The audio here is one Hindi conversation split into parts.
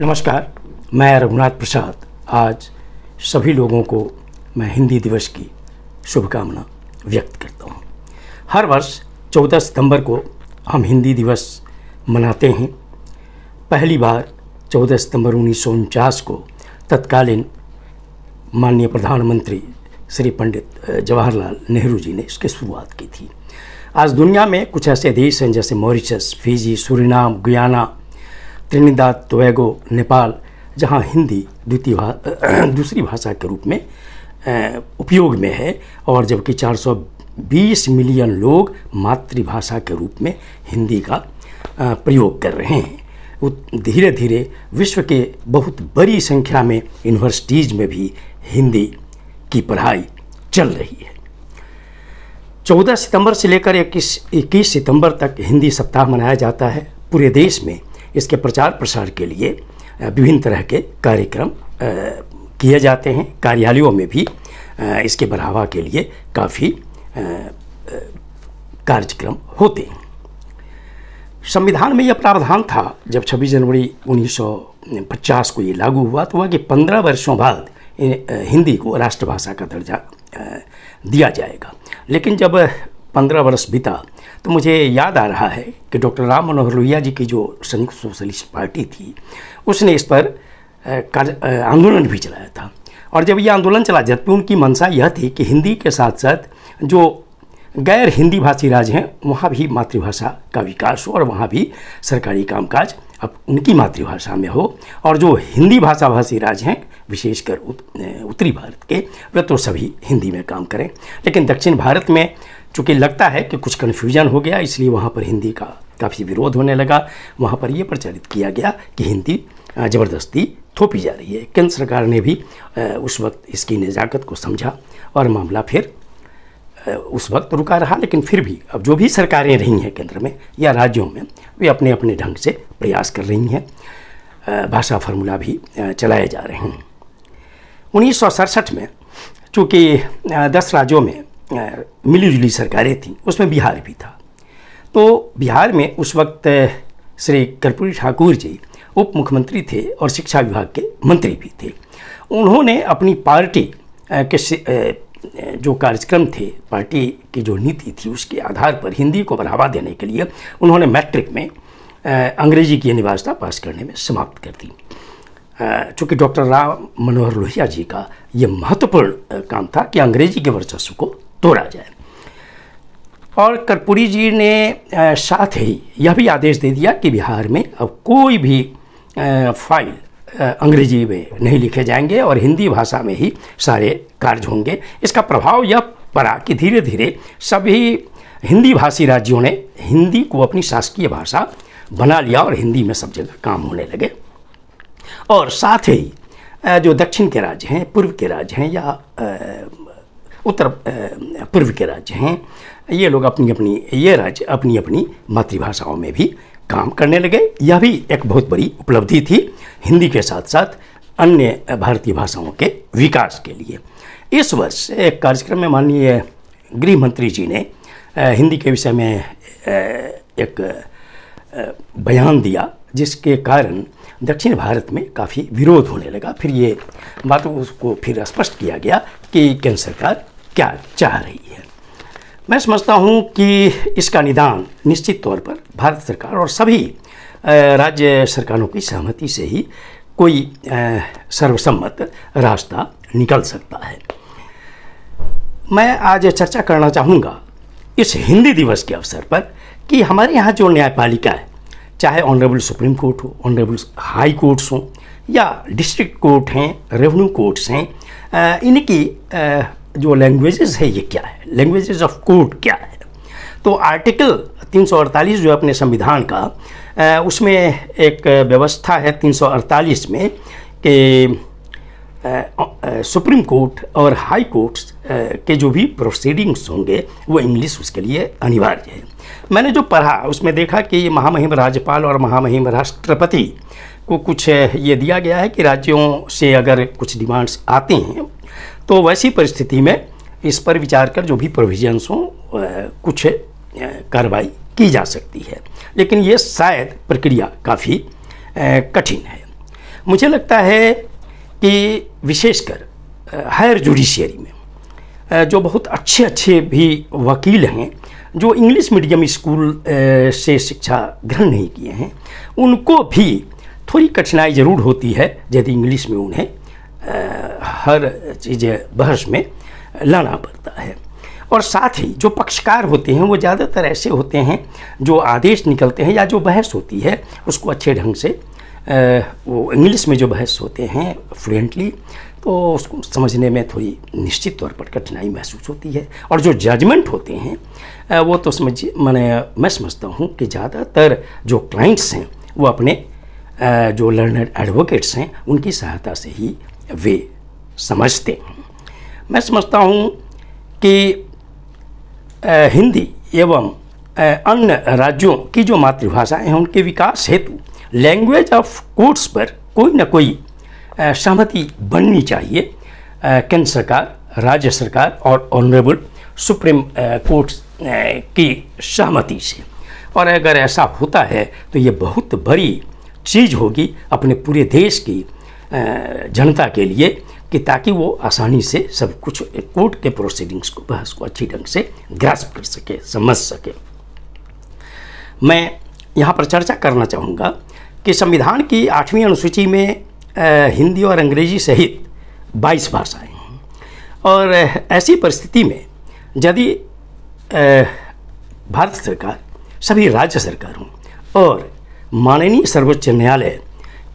नमस्कार मैं रघुनाथ प्रसाद आज सभी लोगों को मैं हिंदी दिवस की शुभकामना व्यक्त करता हूँ हर वर्ष 14 सितंबर को हम हिंदी दिवस मनाते हैं पहली बार 14 सितंबर उन्नीस को तत्कालीन माननीय प्रधानमंत्री श्री पंडित जवाहरलाल नेहरू जी ने इसकी शुरुआत की थी आज दुनिया में कुछ ऐसे देश हैं जैसे Mauritius Fiji Suriname Guyana Trinidad Tobago Nepal जहाँ हिंदी द्वितीय दूसरी भाषा के रूप में उपयोग में है और जबकि 420 मिलियन लोग मातृभाषा के रूप में हिंदी का प्रयोग कर रहे हैं धीरे धीरे विश्व के बहुत बड़ी संख्या में यूनिवर्सिटीज़ में भी हिंदी की पढ़ाई चल रही है 14 सितंबर से लेकर इक्कीस इक्कीस सितंबर तक हिंदी सप्ताह मनाया जाता है पूरे देश में इसके प्रचार प्रसार के लिए विभिन्न तरह के कार्यक्रम किए जाते हैं कार्यालयों में भी इसके बढ़ावा के लिए काफ़ी कार्यक्रम होते हैं संविधान में यह प्रावधान था जब 26 जनवरी 1950 को ये लागू हुआ तो वहाँ के पंद्रह वर्षों बाद हिंदी को राष्ट्रभाषा का दर्जा दिया जाएगा लेकिन जब पंद्रह वर्ष बीता तो मुझे याद आ रहा है कि डॉक्टर राम मनोहर लोहिया जी की जो संयुक्त सोशलिस्ट पार्टी थी उसने इस पर आंदोलन भी चलाया था और जब यह आंदोलन चला जाता तो उनकी मंशा यह थी कि हिंदी के साथ साथ जो गैर हिंदी भाषी राज्य हैं वहाँ भी मातृभाषा का विकास हो और वहाँ भी सरकारी कामकाज अब उनकी मातृभाषा में हो और जो हिंदी भाषा भाषी राज्य हैं विशेषकर उत्तरी भारत के वह तो सभी हिंदी में काम करें लेकिन दक्षिण भारत में चूँकि लगता है कि कुछ कन्फ्यूजन हो गया इसलिए वहाँ पर हिंदी का काफ़ी विरोध होने लगा वहाँ पर यह प्रचारित किया गया कि हिंदी ज़बरदस्ती थोपी जा रही है केंद्र सरकार ने भी उस वक्त इसकी नज़ाकत को समझा और मामला फिर उस वक्त रुका रहा लेकिन फिर भी अब जो भी सरकारें रही हैं केंद्र में या राज्यों में वे अपने अपने ढंग से प्रयास कर रही हैं भाषा फार्मूला भी चलाए जा रहे हैं उन्नीस में चूँकि दस राज्यों में मिली जुली सरकारें थीं उसमें बिहार भी था तो बिहार में उस वक्त श्री कर्पूरी ठाकुर जी उप मुख्यमंत्री थे और शिक्षा विभाग के मंत्री भी थे उन्होंने अपनी पार्टी के जो कार्यक्रम थे पार्टी की जो नीति थी उसके आधार पर हिंदी को बढ़ावा देने के लिए उन्होंने मैट्रिक में अंग्रेजी की अनिवार्यता पास करने में समाप्त कर दी चूँकि डॉक्टर राम मनोहर लोहिया जी का ये महत्वपूर्ण काम था कि अंग्रेजी के वर्चस्व को तोड़ा जाए और कर्पूरी जी ने साथ ही यह भी आदेश दे दिया कि बिहार में अब कोई भी फाइल अंग्रेजी में नहीं लिखे जाएंगे और हिंदी भाषा में ही सारे कार्य होंगे इसका प्रभाव यह पड़ा कि धीरे धीरे सभी हिंदी भाषी राज्यों ने हिंदी को अपनी शासकीय भाषा बना लिया और हिंदी में सब जगह काम होने लगे और साथ ही जो दक्षिण के राज्य हैं पूर्व के राज्य हैं या उत्तर पूर्व के राज्य हैं ये लोग अपनी अपनी ये राज्य अपनी अपनी मातृभाषाओं में भी काम करने लगे यह भी एक बहुत बड़ी उपलब्धि थी हिंदी के साथ साथ अन्य भारतीय भाषाओं के विकास के लिए इस वर्ष एक कार्यक्रम में माननीय गृह मंत्री जी ने हिंदी के विषय में एक बयान दिया जिसके कारण दक्षिण भारत में काफ़ी विरोध होने लगा फिर ये बात उसको फिर स्पष्ट किया गया कि केंद्र सरकार क्या चाह रही है मैं समझता हूँ कि इसका निदान निश्चित तौर पर भारत सरकार और सभी राज्य सरकारों की सहमति से ही कोई सर्वसम्मत रास्ता निकल सकता है मैं आज चर्चा करना चाहूँगा इस हिंदी दिवस के अवसर पर कि हमारे यहाँ जो न्यायपालिका है चाहे ऑनरेबल सुप्रीम कोर्ट हो ऑनरेबल हाई कोर्ट्स हों या डिस्ट्रिक्ट कोर्ट हैं रेवेन्यू कोर्ट्स हैं इनकी जो लैंग्वेजेस है ये क्या है लैंग्वेजेस ऑफ कोर्ट क्या है तो आर्टिकल 348 जो है अपने संविधान का उसमें एक व्यवस्था है 348 में कि सुप्रीम कोर्ट और हाई कोर्ट्स के जो भी प्रोसीडिंग्स होंगे वो इंग्लिश उसके लिए अनिवार्य है मैंने जो पढ़ा उसमें देखा कि ये महामहिम राज्यपाल और महामहिम राष्ट्रपति को कुछ ये दिया गया है कि राज्यों से अगर कुछ डिमांड्स आते हैं तो वैसी परिस्थिति में इस पर विचार कर जो भी प्रोविजन्स हों कुछ कार्रवाई की जा सकती है लेकिन ये शायद प्रक्रिया काफ़ी कठिन है मुझे लगता है कि विशेषकर हायर जुडिशियरी में जो बहुत अच्छे अच्छे भी वकील हैं जो इंग्लिश मीडियम स्कूल से शिक्षा ग्रहण नहीं किए हैं उनको भी थोड़ी कठिनाई ज़रूर होती है यदि इंग्लिश में उन्हें हर चीज़ बहस में लाना पड़ता है और साथ ही जो पक्षकार होते हैं वो ज़्यादातर ऐसे होते हैं जो आदेश निकलते हैं या जो बहस होती है उसको अच्छे ढंग से वो इंग्लिश में जो बहस होते हैं फ्लुएंटली तो उसको समझने में थोड़ी निश्चित तौर पर कठिनाई महसूस होती है और जो जजमेंट होते हैं वो तो समझिए मैंने मैं समझता हूँ कि ज़्यादातर जो क्लाइंट्स हैं वो अपने जो लर्नर एडवोकेट्स हैं उनकी सहायता से ही वे समझते हैं मैं समझता हूँ कि हिंदी एवं अन्य राज्यों की जो मातृभाषाएं हैं उनके विकास हेतु लैंग्वेज ऑफ कोर्ट्स पर कोई ना कोई सहमति बननी चाहिए केंद्र सरकार राज्य सरकार और ऑनरेबल सुप्रीम कोर्ट की सहमति से और अगर ऐसा होता है तो ये बहुत बड़ी चीज़ होगी अपने पूरे देश की जनता के लिए कि ताकि वो आसानी से सब कुछ कोर्ट के प्रोसीडिंग्स को बहस को अच्छी ढंग से ग्रास्प कर सके समझ सके मैं यहाँ पर चर्चा करना चाहूँगा कि संविधान की आठवीं अनुसूची में हिंदी और अंग्रेजी सहित 22 भाषाएं हैं और ऐसी परिस्थिति में यदि भारत सरकार सभी राज्य सरकारों और माननीय सर्वोच्च न्यायालय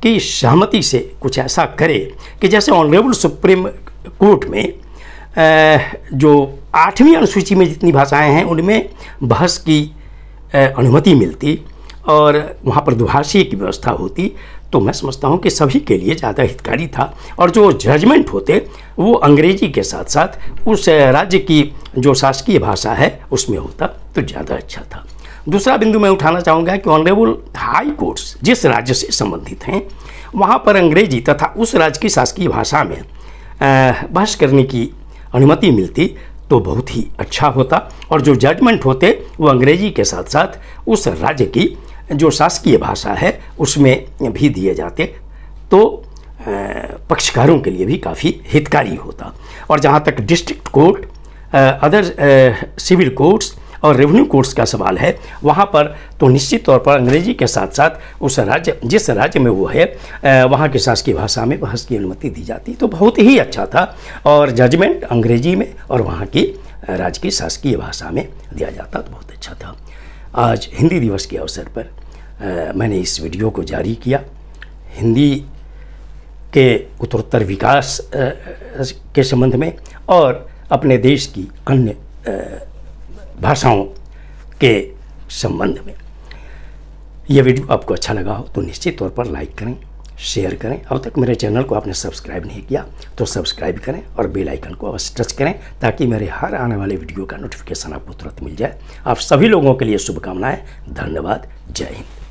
की सहमति से कुछ ऐसा करे कि जैसे ऑनरेबल सुप्रीम कोर्ट में जो आठवीं अनुसूची में जितनी भाषाएं हैं उनमें बहस की अनुमति मिलती और वहाँ पर दुभाषीय की व्यवस्था होती तो मैं समझता हूँ कि सभी के लिए ज़्यादा हितकारी था और जो जजमेंट होते वो अंग्रेजी के साथ साथ उस राज्य की जो शासकीय भाषा है उसमें होता तो ज़्यादा अच्छा था दूसरा बिंदु मैं उठाना चाहूँगा कि ऑनरेबल हाई कोर्ट्स जिस राज्य से संबंधित हैं वहाँ पर अंग्रेजी तथा उस राज्य की शासकीय भाषा में बहस करने की अनुमति मिलती तो बहुत ही अच्छा होता और जो जजमेंट होते वो अंग्रेजी के साथ साथ उस राज्य की जो शासकीय भाषा है उसमें भी दिए जाते तो पक्षकारों के लिए भी काफ़ी हितकारी होता और जहाँ तक district court other civil courts और रेवेन्यू कोर्ट्स का सवाल है वहाँ पर तो निश्चित तौर पर अंग्रेजी के साथ साथ उस राज्य जिस राज्य में वो है वहाँ के शासकीय भाषा में बहस की अनुमति दी जाती तो बहुत ही अच्छा था और जजमेंट अंग्रेजी में और वहाँ की राज्य की शासकीय भाषा में दिया जाता तो बहुत अच्छा था आज हिंदी दिवस के अवसर पर आ, मैंने इस वीडियो को जारी किया हिंदी के उत्तरोत्तर विकास के संबंध में और अपने देश की अन्य भाषाओं के संबंध में यह वीडियो आपको अच्छा लगा हो तो निश्चित तौर पर लाइक करें शेयर करें अब तक मेरे चैनल को आपने सब्सक्राइब नहीं किया तो सब्सक्राइब करें और बेल आइकन को अवश्य टच करें ताकि मेरे हर आने वाले वीडियो का नोटिफिकेशन आपको तुरंत मिल जाए आप सभी लोगों के लिए शुभकामनाएं धन्यवाद जय हिंद